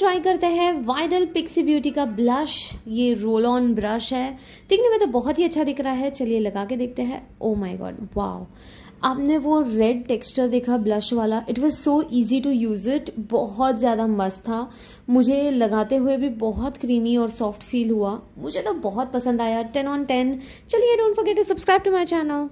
try करते हैं वाइडल पिक्सी ब्यूटी का ब्लश ये रोल ऑन ब्रश है दिखने में तो बहुत ही अच्छा दिख रहा है चलिए लगा के देखते हैं ओ माई गॉड वाओ आपने वो रेड टेक्सचर देखा ब्लश वाला it was so easy to use it बहुत ज़्यादा मस्त था मुझे लगाते हुए भी बहुत क्रीमी और सॉफ्ट फील हुआ मुझे तो बहुत पसंद आया टेन ऑन टेन चलिए don't forget to subscribe to my channel